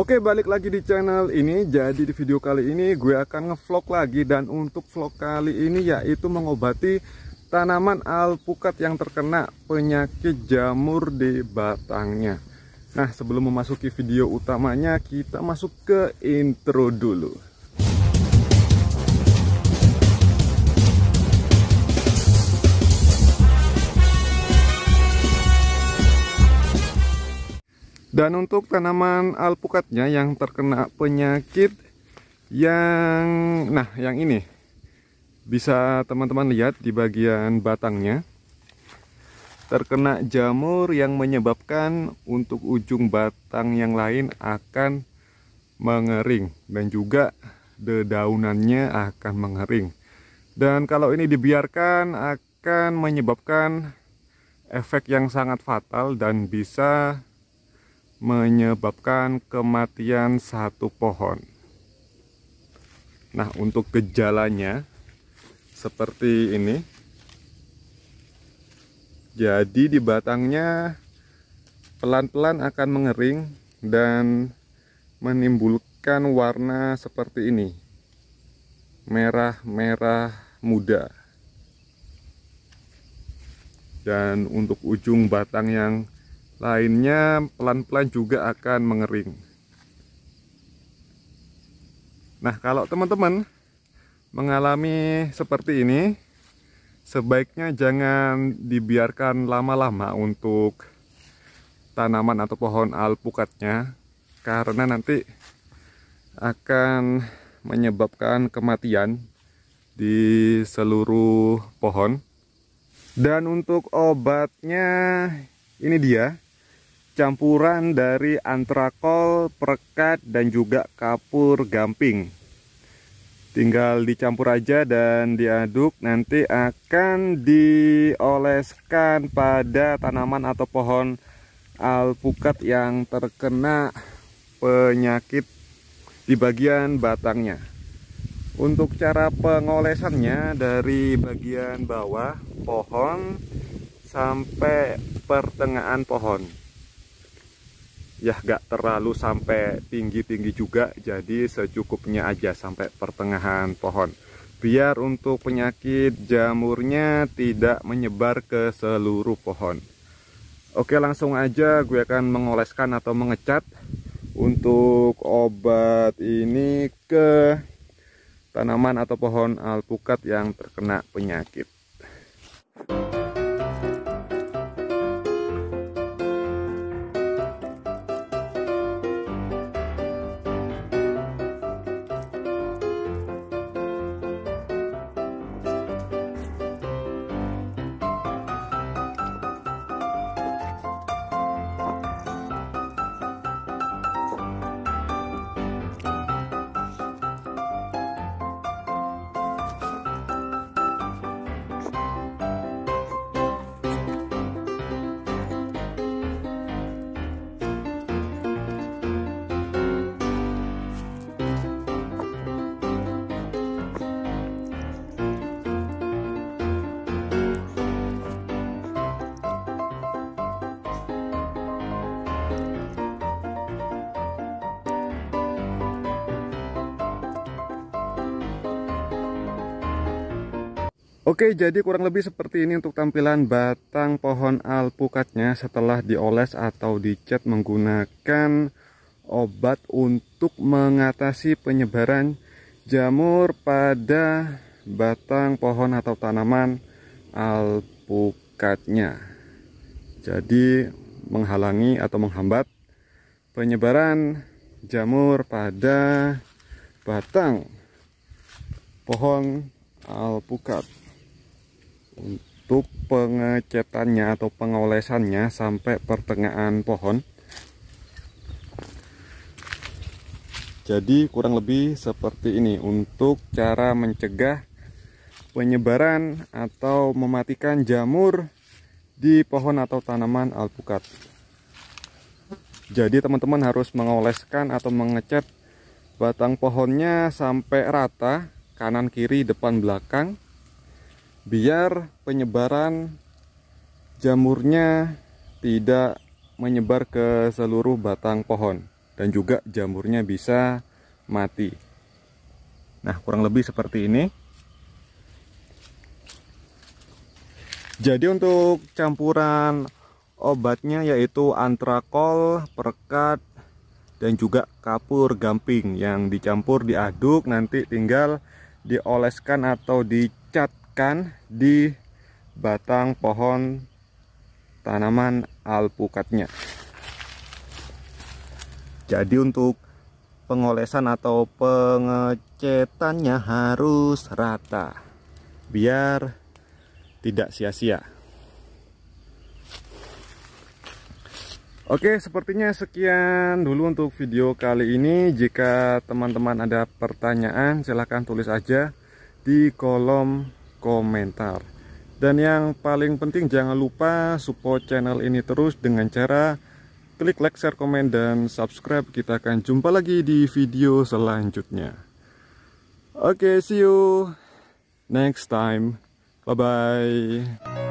Oke balik lagi di channel ini Jadi di video kali ini gue akan ngevlog lagi Dan untuk vlog kali ini yaitu mengobati tanaman alpukat yang terkena penyakit jamur di batangnya Nah sebelum memasuki video utamanya kita masuk ke intro dulu Dan untuk tanaman alpukatnya yang terkena penyakit yang nah yang ini bisa teman-teman lihat di bagian batangnya terkena jamur yang menyebabkan untuk ujung batang yang lain akan mengering dan juga dedaunannya akan mengering dan kalau ini dibiarkan akan menyebabkan efek yang sangat fatal dan bisa menyebabkan kematian satu pohon. Nah, untuk gejalanya seperti ini. Jadi di batangnya pelan-pelan akan mengering dan menimbulkan warna seperti ini. Merah-merah muda. Dan untuk ujung batang yang lainnya pelan-pelan juga akan mengering nah kalau teman-teman mengalami seperti ini sebaiknya jangan dibiarkan lama-lama untuk tanaman atau pohon alpukatnya karena nanti akan menyebabkan kematian di seluruh pohon dan untuk obatnya ini dia campuran dari antrakol, perekat, dan juga kapur gamping. Tinggal dicampur aja dan diaduk, nanti akan dioleskan pada tanaman atau pohon alpukat yang terkena penyakit di bagian batangnya. Untuk cara pengolesannya dari bagian bawah pohon sampai pertengahan pohon ya gak terlalu sampai tinggi-tinggi juga jadi secukupnya aja sampai pertengahan pohon biar untuk penyakit jamurnya tidak menyebar ke seluruh pohon oke langsung aja gue akan mengoleskan atau mengecat untuk obat ini ke tanaman atau pohon alpukat yang terkena penyakit Oke, jadi kurang lebih seperti ini untuk tampilan batang pohon alpukatnya setelah dioles atau dicat menggunakan obat untuk mengatasi penyebaran jamur pada batang pohon atau tanaman alpukatnya. Jadi menghalangi atau menghambat penyebaran jamur pada batang pohon alpukat untuk pengecatannya atau pengolesannya sampai pertengahan pohon jadi kurang lebih seperti ini untuk cara mencegah penyebaran atau mematikan jamur di pohon atau tanaman alpukat jadi teman-teman harus mengoleskan atau mengecat batang pohonnya sampai rata kanan kiri depan belakang biar penyebaran jamurnya tidak menyebar ke seluruh batang pohon dan juga jamurnya bisa mati nah kurang lebih seperti ini jadi untuk campuran obatnya yaitu antrakol, perkat, dan juga kapur gamping yang dicampur diaduk nanti tinggal dioleskan atau dicampur di batang pohon tanaman alpukatnya. Jadi untuk pengolesan atau pengecetannya harus rata biar tidak sia-sia. Oke, sepertinya sekian dulu untuk video kali ini. Jika teman-teman ada pertanyaan, silahkan tulis aja di kolom komentar dan yang paling penting jangan lupa support channel ini terus dengan cara klik like, share, komen, dan subscribe. Kita akan jumpa lagi di video selanjutnya. Oke, okay, see you next time. Bye-bye.